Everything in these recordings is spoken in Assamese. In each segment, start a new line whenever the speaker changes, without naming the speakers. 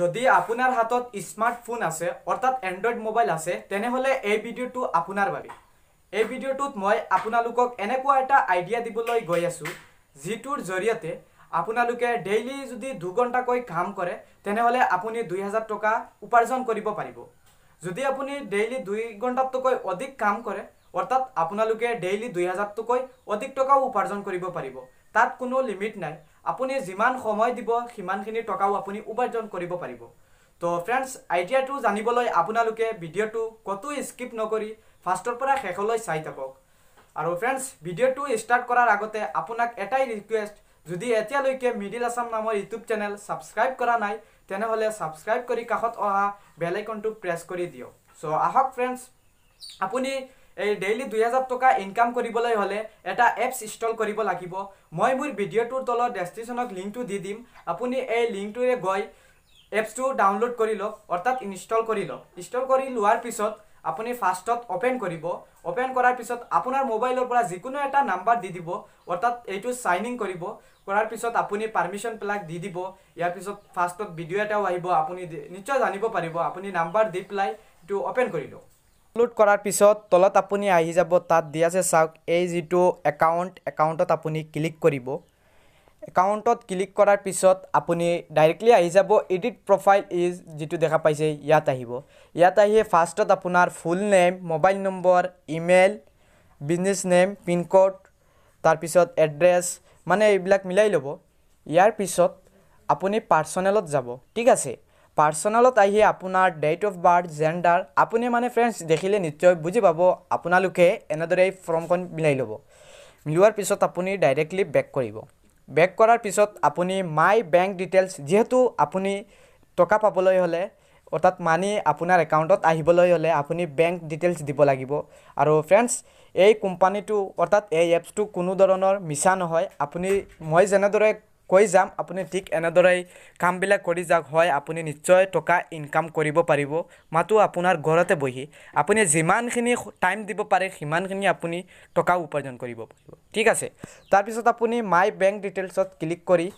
যদি আপোনাৰ হাতত স্মাৰ্টফোন আছে অৰ্থাৎ এণ্ড্ৰইড মোবাইল আছে তেনেহ'লে এই ভিডিঅ'টো আপোনাৰ বাবে এই ভিডিঅ'টোত মই আপোনালোকক এনেকুৱা এটা আইডিয়া দিবলৈ গৈ আছোঁ যিটোৰ জৰিয়তে আপোনালোকে ডেইলি যদি দুঘণ্টাকৈ কাম কৰে তেনেহ'লে আপুনি দুই হাজাৰ টকা উপাৰ্জন কৰিব পাৰিব যদি আপুনি ডেইলি দুই ঘণ্টাতকৈ অধিক কাম কৰে অৰ্থাৎ আপোনালোকে ডেইলি দুই হাজাৰটোকৈ অধিক টকাও উপাৰ্জন কৰিব পাৰিব তাত কোনো লিমিট নাই আপুনি যিমান সময় দিব সিমানখিনি টকাও আপুনি উপাৰ্জন কৰিব পাৰিব তো ফ্ৰেণ্ডছ আইডিয়াটো জানিবলৈ আপোনালোকে ভিডিঅ'টো ক'তো স্কিপ নকৰি ফাৰ্ষ্টৰ পৰা শেষলৈ চাই থাকক আৰু ফ্ৰেণ্ডছ ভিডিঅ'টো ষ্টাৰ্ট কৰাৰ আগতে আপোনাক এটাই ৰিকুৱেষ্ট যদি এতিয়ালৈকে মিডিল আছাম নামৰ ইউটিউব চেনেল ছাবস্ক্ৰাইব কৰা নাই তেনেহ'লে ছাবস্ক্ৰাইব কৰি কাষত অহা বেলাইকনটো প্ৰেছ কৰি দিয়ক চ' আহক ফ্ৰেণ্ডছ আপুনি এই ডেইলি দুই হাজার টাকা ইনকাম করবলে হলে এটা এপস ইনস্টল করব লাগিব মই মোর ভিডিওটোর তলত ডেসক্রিপশনক লিঙ্কটো দি দিম আপুনি এই লিঙ্কটোরে গৈ এপসটো ডাউনলোড করে লোক অর্থাৎ ইনস্টল করে লোক ইনস্টল করে লওয়ার পিছত আপুনি ফার্স্টত অপেন করিব অপেন করার পিছত আপনার মোবাইলৰ পৰা যিকোনো এটা নাম্বার দি দিব অর্থাৎ এইটো সাইন ইন করব করার পিছত আপুনি পারমিশন পেলাক দি দিব ইয়ার পিছত ফার্স্টত ভিডিও এটাও আহিব আপুনি নিশ্চয় জানিব পাৰিব আপুনি নাম্বাৰ দি পেলাই এইটো অপেন কৰে লোক আপলোড করার পিছত তলত আপুনি আহি যাব তাত দি আছে চাওক এই যেটো একাউন্ট একাউন্টত আপুনি ক্লিক করিব একাউন্টত ক্লিক করার পিছত আপুনি ডাইরেক্টলি আহি যাব এডিট প্রোফাইল ইজ যেটো দেখা পাইছে ইয়াত আহিব ইয়াত আহি ফার্স্টত আপোনার full name mobile number email business name pin code তারপিছত এড্রেস মানে এইবিলাক মিলাই লব ইয়ার পিছত আপুনি পার্সোনেলত যাব ঠিক আছে পাৰ্চনেলত আহি আপোনাৰ ডেট অফ বাৰ্থ জেণ্ডাৰ আপুনি মানে ফ্ৰেণ্ডছ দেখিলে নিশ্চয় বুজি পাব আপোনালোকে এনেদৰে ফৰ্মখন মিলাই ল'ব মিলোৱাৰ পিছত আপুনি ডাইৰেক্টলি বেক কৰিব বেক কৰাৰ পিছত আপুনি মাই বেংক ডিটেইলছ যিহেতু আপুনি টকা পাবলৈ হ'লে অৰ্থাৎ মানি আপোনাৰ একাউণ্টত আহিবলৈ হ'লে আপুনি বেংক ডিটেইলছ দিব লাগিব আৰু ফ্ৰেণ্ডছ এই কোম্পানীটো অৰ্থাৎ এই এপছটো কোনো ধৰণৰ মিছা নহয় আপুনি মই যেনেদৰে কৈ যাম আপুনি ঠিক এনেদৰেই কামবিলাক কৰি যাওক হয় আপুনি নিশ্চয় টকা ইনকাম কৰিব পাৰিব মাতো আপোনাৰ ঘৰতে বহি আপুনি যিমানখিনি টাইম দিব পাৰে সিমানখিনি আপুনি টকা উপাৰ্জন কৰিব পাৰিব ঠিক আছে তাৰপিছত আপুনি মাই বেংক ডিটেইলছত ক্লিক কৰি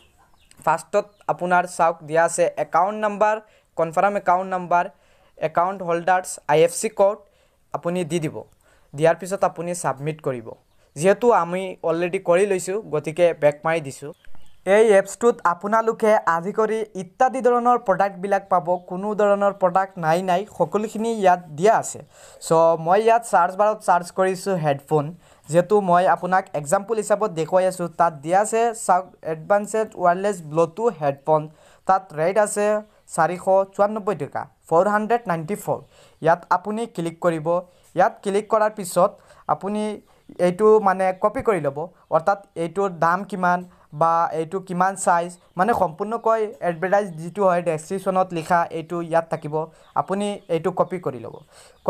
ফাৰ্ষ্টত আপোনাৰ চাওক দিয়া আছে account number confirm account number account holders I F C code আপুনি দি দিব দিয়াৰ পিছত আপুনি ছাবমিট কৰিব যিহেতু আমি অলৰেডি কৰি লৈছোঁ গতিকে বেক মাৰি দিছোঁ এই এপছটোত আপোনালোকে আদি কৰি ইত্যাদি ধৰণৰ প্ৰডাক্টবিলাক পাব কোনো ধৰণৰ প্ৰডাক্ট নাই নাই সকলোখিনি ইয়াত দিয়া আছে চ' মই ইয়াত চাৰ্জ বাৰত চাৰ্জ কৰিছোঁ হেডফোন যিহেতু মই আপোনাক এক্সাম্পল হিচাপত দেখুৱাই আছোঁ তাত দিয়া আছে চাওক এডভান্সেড ৱাইৰলেছ ব্লুটুথ হেডফোন তাত ৰেট আছে চাৰিশ চৌৰান্নব্বৈ টকা ফ'ৰ হাণ্ড্ৰেড নাইণ্টি ফ'ৰ ইয়াত আপুনি ক্লিক কৰিব ইয়াত ক্লিক কৰাৰ পিছত আপুনি এইটো মানে কপি কৰি ল'ব অৰ্থাৎ এইটোৰ দাম কিমান বা এইটো কিমান চাইজ মানে সম্পূৰ্ণকৈ এডভাৰটাইজ যিটো হয় ডেছক্ৰিপশ্যনত লিখা এইটো ইয়াত থাকিব আপুনি এইটো কপি কৰি ল'ব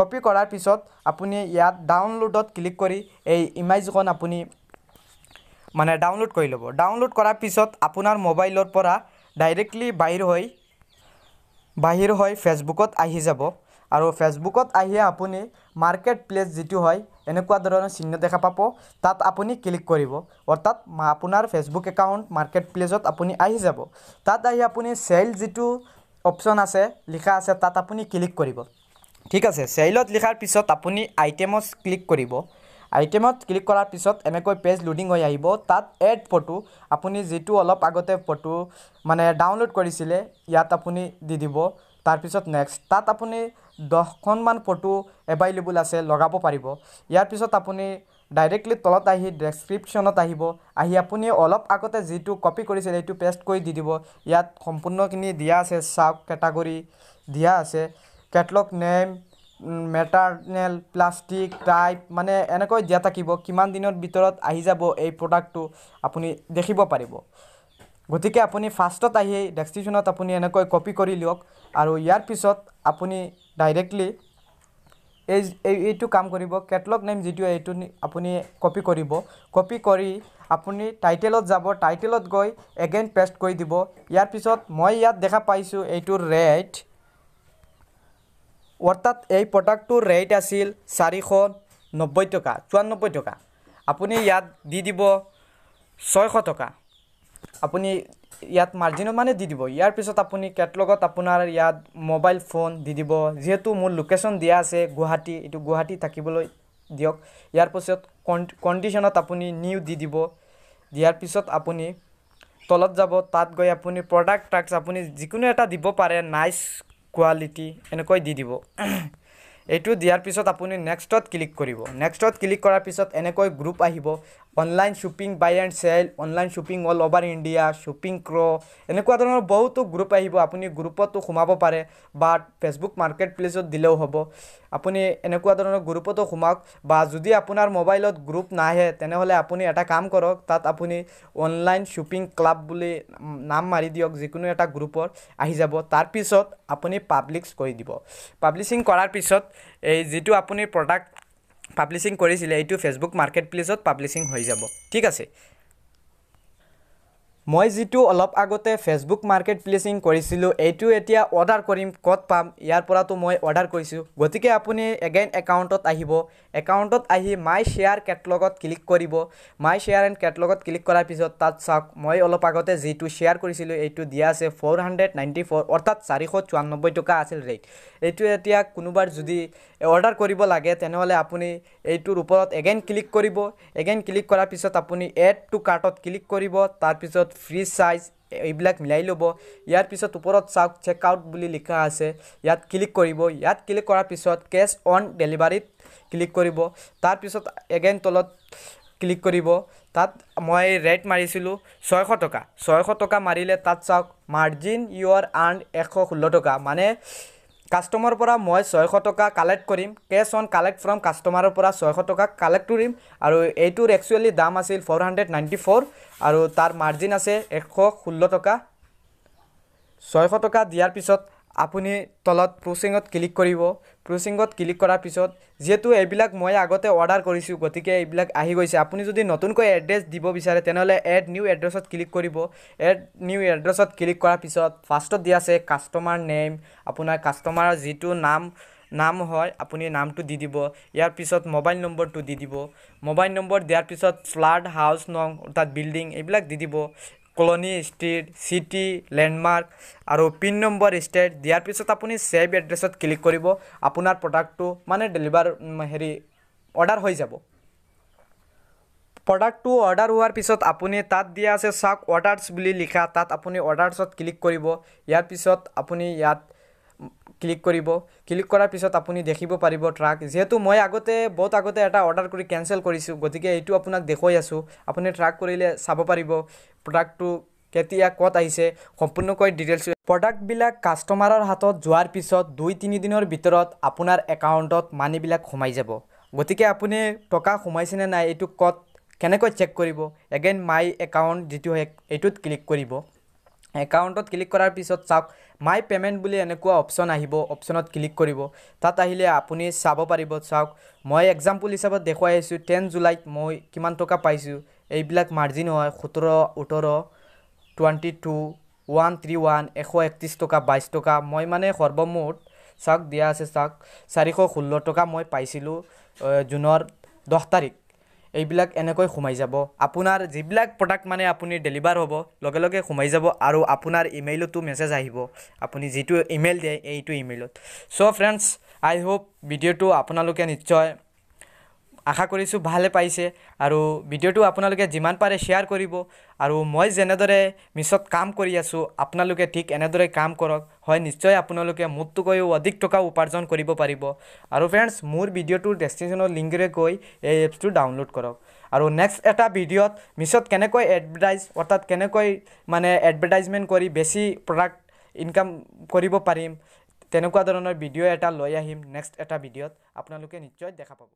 কপি কৰাৰ পিছত আপুনি ইয়াত ডাউনলোডত ক্লিক কৰি এই ইমেজখন আপুনি মানে ডাউনলোড কৰি ল'ব ডাউনলোড কৰাৰ পিছত আপোনাৰ মোবাইলৰ পৰা ডাইৰেক্টলি বাহিৰ হৈ বাহিৰ হৈ ফেচবুকত আহি যাব আৰু ফেচবুকত আহিয়ে আপুনি মাৰ্কেট প্লেচ যিটো হয় এনেকুৱা ধৰণৰ চিহ্ন দেখা পাব তাত আপুনি ক্লিক কৰিব অৰ্থাৎ আপোনাৰ ফেচবুক একাউণ্ট মাৰ্কেট প্লেচত আপুনি আহি যাব তাত আহি আপুনি চেল যিটো অপশ্যন আছে লিখা আছে তাত আপুনি ক্লিক কৰিব ঠিক আছে চেইলত লিখাৰ পিছত আপুনি আইটেমত ক্লিক কৰিব আইটেমত ক্লিক কৰাৰ পিছত এনেকৈ পেজ লোডিং হৈ আহিব তাত এড ফটো আপুনি যিটো অলপ আগতে ফটো মানে ডাউনলোড কৰিছিলে ইয়াত আপুনি দি দিব তাৰপিছত নেক্সট তাত আপুনি দহখনমান ফটো এভাইলেবল আছে লগাব পাৰিব ইয়াৰ পিছত আপুনি ডাইৰেক্টলি তলত আহি ডেছক্ৰিপশ্যনত আহিব আহি আপুনি অলপ আগতে যিটো কপি কৰিছিল সেইটো পেষ্ট কৰি দি দিব ইয়াত সম্পূৰ্ণখিনি দিয়া আছে চাব কেটাগৰি দিয়া আছে catalogue name material plastic type মানে এনেকৈ দিয়া থাকিব কিমান দিনৰ ভিতৰত আহি যাব এই প্ৰডাক্টটো আপুনি দেখিব পাৰিব গতিকে আপুনি ফাৰ্ষ্টত আহি ডেছক্ৰিপশ্যনত আপুনি এনেকৈ কপি কৰি লওক আৰু ইয়াৰ পিছত আপুনি ডাইৰেক্টলি এই এইটো কাম কৰিব কেটলগ নেম যিটো এইটো আপুনি কপি কৰিব কপি কৰি আপুনি টাইটেলত যাব টাইটেলত গৈ এগেইন পেষ্ট কৰি দিব ইয়াৰ পিছত মই ইয়াত দেখা পাইছোঁ এইটোৰ ৰেট অৰ্থাৎ এই প্ৰডাক্টটোৰ ৰেট আছিল চাৰিশ নব্বৈ টকা চৌৰান্নব্বৈ টকা আপুনি ইয়াত দি দিব ছয়শ টকা আপুনি ইয়াত মাৰ্জিনত মানে দি দিব ইয়াৰ পিছত আপুনি কেটলগত আপোনাৰ ইয়াত মোবাইল ফোন দি দিব যিহেতু মোৰ লোকেশ্যন দিয়া আছে গুৱাহাটী এইটো গুৱাহাটী থাকিবলৈ দিয়ক ইয়াৰ পিছত কণ্ডিশ্যনত আপুনি নিউ দি দিব দিয়াৰ পিছত আপুনি তলত যাব তাত গৈ আপুনি প্ৰডাক্ট ট্ৰাক্স আপুনি যিকোনো এটা দিব পাৰে নাইচ কোৱালিটি এনেকৈ দি দিব এইটো দিয়াৰ পিছত আপুনি নেক্সটত ক্লিক কৰিব নেক্সটত ক্লিক কৰাৰ পিছত এনেকৈ গ্ৰুপ আহিব online shopping buy and sell online shopping all over India shopping ক্ৰ' এনেকুৱা ধৰণৰ বহুতো গ্ৰুপ আহিব আপুনি গ্ৰুপতো সোমাব পাৰে বা ফেচবুক মাৰ্কেট প্লেচত দিলেও হ'ব আপুনি এনেকুৱা ধৰণৰ গ্ৰুপতো সোমাওক বা যদি আপোনাৰ মোবাইলত গ্ৰুপ নাহে তেনেহ'লে আপুনি এটা কাম কৰক তাত আপুনি অনলাইন শ্বপিং ক্লাব বুলি নাম মাৰি দিয়ক যিকোনো এটা গ্ৰুপৰ আহি যাব তাৰপিছত আপুনি পাব্লিক্স কৰি দিব পাব্লিছিং কৰাৰ পিছত এই যিটো আপুনি প্ৰডাক্ট পাব্লিছিং কৰিছিলে এইটো ফেচবুক মাৰ্কেট প্লেছত পাব্লিছিং হৈ যাব ঠিক আছে মই যিটো অলপ আগতে ফেচবুক মাৰ্কেট প্লেচিং কৰিছিলোঁ এইটো এতিয়া অৰ্ডাৰ কৰিম ক'ত পাম ইয়াৰ পৰাতো মই অৰ্ডাৰ কৰিছোঁ গতিকে আপুনি এগেইন একাউণ্টত আহিব একাউণ্টত আহি মাই শ্বেয়াৰ কেটলগত ক্লিক কৰিব মাই শ্বেয়াৰ এণ্ড কেটলগত ক্লিক কৰাৰ পিছত তাত চাওক মই অলপ আগতে যিটো শ্বেয়াৰ কৰিছিলোঁ এইটো দিয়া আছে ফ'ৰ হাণ্ড্ৰেড নাইণ্টি ফ'ৰ অৰ্থাৎ চাৰিশ চৌৱান্নব্বৈ টকা আছিল ৰেট এইটো এতিয়া কোনোবাৰ যদি অৰ্ডাৰ কৰিব লাগে তেনেহ'লে আপুনি এইটোৰ ওপৰত এগেইন ক্লিক কৰিব এগেইন ক্লিক কৰাৰ পিছত আপুনি এড টু কাৰ্টত ক্লিক কৰিব তাৰপিছত ফ্ৰী চাইজ এইবিলাক মিলাই ল'ব ইয়াৰ পিছত ওপৰত চাওক চেকআউট বুলি লিখা আছে ইয়াত ক্লিক কৰিব ইয়াত ক্লিক কৰাৰ পিছত কেছ অন ডেলিভাৰীত ক্লিক কৰিব তাৰপিছত এগেইন তলত ক্লিক কৰিব তাত মই ৰেট মাৰিছিলোঁ ছয়শ টকা ছয়শ টকা মাৰিলে তাত চাওক মাৰ্জিন ইয়ৰ আৰ্ণ এশ ষোল্ল টকা মানে কাষ্টমাৰৰ পৰা মই ছয়শ টকা কালেক্ট কৰিম কেছ অন কালেক্ট ফ্ৰম কাষ্টমাৰৰ পৰা ছয়শ টকা কালেক্ট কৰিম আৰু এইটোৰ একচুৱেলি দাম আছিল ফ'ৰ হাণ্ড্ৰেড নাইণ্টি ফ'ৰ আৰু তাৰ মাৰ্জিন আছে এশ ষোল্ল টকা ছয়শ টকা দিয়াৰ পিছত আপুনি তলত প্ৰচিঙত ক্লিক কৰিব প্ৰচিঙত ক্লিক কৰাৰ পিছত যিহেতু এইবিলাক মই আগতে অৰ্ডাৰ কৰিছোঁ গতিকে এইবিলাক আহি গৈছে আপুনি যদি নতুনকৈ এড্ৰেছ দিব বিচাৰে তেনেহ'লে এড নিউ এড্ৰেছত ক্লিক কৰিব এড নিউ এড্ৰেছত ক্লিক কৰাৰ পিছত ফাৰ্ষ্টত দিয়া আছে কাষ্টমাৰ নেম আপোনাৰ কাষ্টমাৰৰ যিটো নাম নাম হয় আপুনি নামটো দি দিব ইয়াৰ পিছত মোবাইল নম্বৰটো দি দিব মোবাইল নম্বৰ দিয়াৰ পিছত ফ্লাড হাউচ নং অৰ্থাৎ বিল্ডিং এইবিলাক দি দিব কলনি ষ্ট্ৰীট চিটি লেণ্ডমাৰ্ক আৰু পিন নম্বৰ ষ্টেট দিয়াৰ পিছত আপুনি ছেভ এড্ৰেছত ক্লিক কৰিব আপোনাৰ প্ৰডাক্টটো মানে ডেলিভাৰ হেৰি অৰ্ডাৰ হৈ যাব প্ৰডাক্টটো অৰ্ডাৰ হোৱাৰ পিছত আপুনি তাত দিয়া আছে চাওক অৰ্ডাৰ্ছ বুলি লিখা তাত আপুনি অৰ্ডাৰ্ছত ক্লিক কৰিব ইয়াৰ পিছত আপুনি ইয়াত ক্লিক কৰিব ক্লিক কৰাৰ পিছত আপুনি দেখিব পাৰিব ট্ৰাক যিহেতু মই আগতে বহুত আগতে এটা অৰ্ডাৰ কৰি কেঞ্চেল কৰিছোঁ গতিকে এইটো আপোনাক দেখুৱাই আছোঁ আপুনি ট্ৰাক কৰিলে চাব পাৰিব প্ৰডাক্টটো কেতিয়া ক'ত আহিছে সম্পূৰ্ণকৈ ডিটেইলছ প্ৰডাক্টবিলাক কাষ্টমাৰৰ হাতত যোৱাৰ পিছত দুই তিনিদিনৰ ভিতৰত আপোনাৰ একাউণ্টত মানিবিলাক সোমাই যাব গতিকে আপুনি টকা সোমাইছেনে নাই এইটো ক'ত কেনেকৈ চেক কৰিব এগেইন মাই একাউণ্ট যিটো এইটোত ক্লিক কৰিব একাউণ্টত ক্লিক কৰাৰ পিছত চাওক মাই পে'মেণ্ট বুলি এনেকুৱা অপশ্যন আহিব অপশ্যনত ক্লিক কৰিব তাত আহিলে আপুনি চাব পাৰিব চাওক মই এক্সাম্পল হিচাপত দেখুৱাই আছোঁ টেন জুলাইত মই কিমান টকা পাইছোঁ এইবিলাক মাৰ্জিন হয় সোতৰ ওঠৰ twenty two one three one এশ একত্ৰিছ টকা বাইছ টকা মই মানে সৰ্বমুঠ চাওক দিয়া আছে চাওক চাৰিশ ষোল্ল টকা মই পাইছিলোঁ জুনৰ দহ তাৰিখ এইবিলাক এনেকৈ সোমাই যাব আপোনাৰ যিবিলাক প্ৰডাক্ট মানে আপুনি ডেলিভাৰ হ'ব লগে লগে সোমাই যাব আৰু আপোনাৰ ইমেইলতো মেছেজ আহিব আপুনি যিটো ইমেইল দিয়ে এইটো ইমেইলত চ' ফ্ৰেণ্ডছ আই হোপ ভিডিঅ'টো আপোনালোকে নিশ্চয় আশা কৰিছোঁ ভালে পাইছে আৰু ভিডিঅ'টো আপোনালোকে যিমান পাৰে শ্বেয়াৰ কৰিব আৰু মই যেনেদৰে মিছত কাম কৰি আছোঁ আপোনালোকে ঠিক এনেদৰে কাম কৰক হয় নিশ্চয় আপোনালোকে মোতকৈও অধিক টকা উপাৰ্জন কৰিব পাৰিব আৰু ফ্ৰেণ্ডছ মোৰ ভিডিঅ'টোৰ ডেষ্টিনেশ্যনৰ লিংকেৰে গৈ এই এপছটো ডাউনলোড কৰক আৰু নেক্সট এটা ভিডিঅ'ত মিছত কেনেকৈ এডভাৰটাইজ অৰ্থাৎ কেনেকৈ মানে এডভাৰটাইজমেণ্ট কৰি বেছি প্ৰডাক্ট ইনকাম কৰিব পাৰিম তেনেকুৱা ধৰণৰ ভিডিঅ' এটা লৈ আহিম নেক্সট এটা ভিডিঅ'ত আপোনালোকে নিশ্চয় দেখা পাব